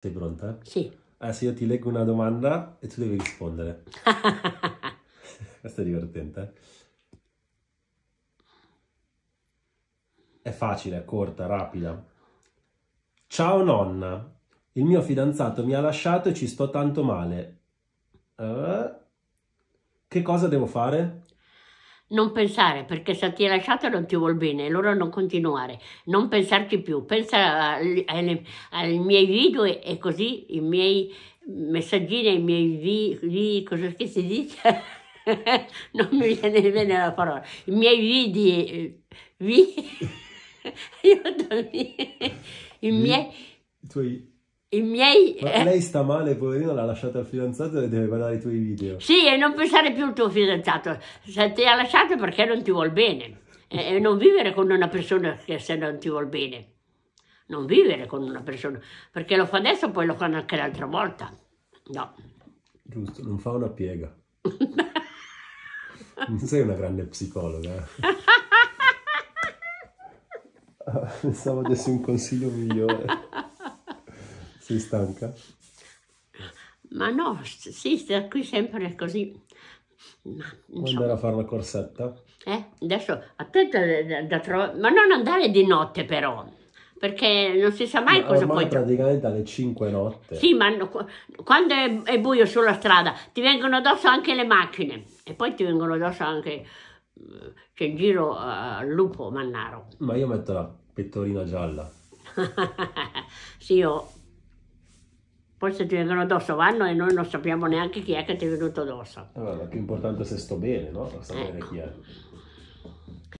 Sei pronta? Sì. Adesso io ti leggo una domanda e tu devi rispondere. Questa è divertente. È facile, corta, rapida. Ciao nonna, il mio fidanzato mi ha lasciato e ci sto tanto male. Uh, che cosa devo fare? Non pensare, perché se ti hai lasciato non ti vuol bene, allora non continuare, non pensarci più. Pensa ai, ai, ai miei video e, e così i miei messaggini, i miei vi, vi cosa che si dice? non mi viene bene la parola. I miei video, vi, aiutami, i miei... I tuoi i miei... Ma eh. lei sta male, poverino, l'ha lasciato al fidanzato e deve guardare i tuoi video. Sì, e non pensare più al tuo fidanzato. Se ti ha lasciato perché non ti vuol bene. E, non vivere con una persona che se non ti vuol bene. Non vivere con una persona. Perché lo fa adesso, poi lo fanno anche l'altra volta. No. Giusto, non fa una piega. non sei una grande psicologa. Eh. Ah, pensavo adesso un consiglio migliore. Sei stanca? Ma no, sì, sta qui sempre così. Ma, Vuoi andare a fare la corsetta? Eh, adesso attenta da, da trovare, ma non andare di notte però, perché non si sa mai ma cosa puoi trovare. praticamente alle 5 notte. Sì, ma no, quando è, è, buio sulla strada ti vengono addosso anche le macchine e poi ti vengono addosso anche, eh, c'è in giro uh, lupo mannaro. Ma io metto la pettorina gialla. sì, io poi se ti vengono addosso vanno e noi non sappiamo neanche chi è che ti è venuto addosso. Eh, allora, più importante se sto bene, no? Per sapere ecco. chi è.